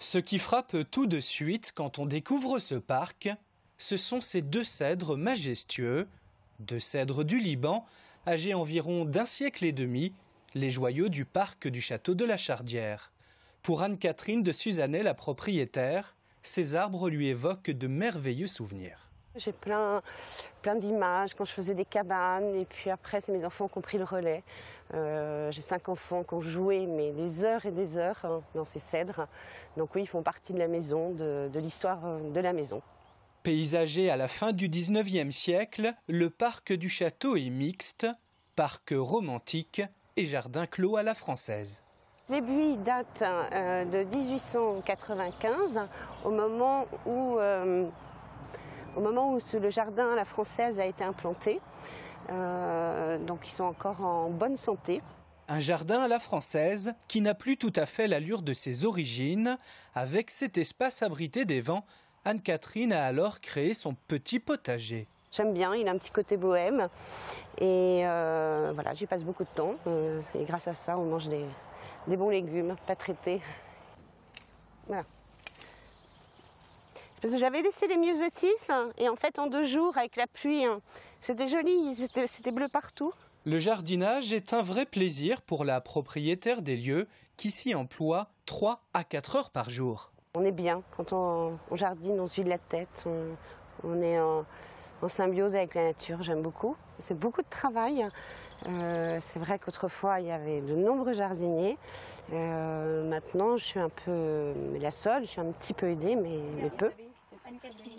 Ce qui frappe tout de suite quand on découvre ce parc, ce sont ces deux cèdres majestueux, deux cèdres du Liban, âgés environ d'un siècle et demi, les joyaux du parc du château de la Chardière. Pour Anne-Catherine de Suzanne la propriétaire, ces arbres lui évoquent de merveilleux souvenirs. J'ai plein, plein d'images quand je faisais des cabanes et puis après c'est mes enfants qui ont pris le relais. Euh, j'ai cinq enfants qui ont joué mais des heures et des heures hein, dans ces cèdres. Donc oui, ils font partie de la maison, de, l'histoire euh, de la maison. Paysagé à la fin du 19e siècle, le parc du château est mixte, parc romantique et jardin clos à la française. Les buis datent euh, de 1895, au moment où au moment où le jardin à la française a été implanté. Euh, donc ils sont encore en bonne santé. Un jardin à la française qui n'a plus tout à fait l'allure de ses origines, avec cet espace abrité des vents, Anne-Catherine a alors créé son petit potager. J'aime bien, il a un petit côté bohème et euh, voilà, j'y passe beaucoup de temps euh, et grâce à ça on mange des, des bons légumes pas traités. Voilà j'avais laissé les myosotis hein, et en fait en deux jours avec la pluie, hein, c'était joli, c'était bleu partout. Le jardinage est un vrai plaisir pour la propriétaire des lieux qui s'y emploie 3 à 4 heures par jour. On est bien quand on, jardine, on se vide la tête, on, est en, symbiose avec la nature, j'aime beaucoup. C'est beaucoup de travail. Hein. Euh, c'est vrai qu'autrefois il y avait de nombreux jardiniers. Euh, maintenant je suis un peu la seule, je suis un petit peu aidée, mais, mais peu.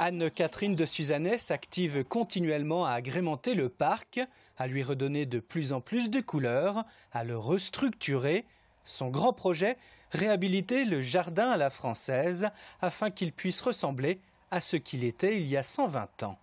Anne-Catherine de Suzannet s'active continuellement à agrémenter le parc, à lui redonner de plus en plus de couleurs, à le restructurer. Son grand projet, réhabiliter le jardin à la française afin qu'il puisse ressembler à ce qu'il était il y a 120 ans.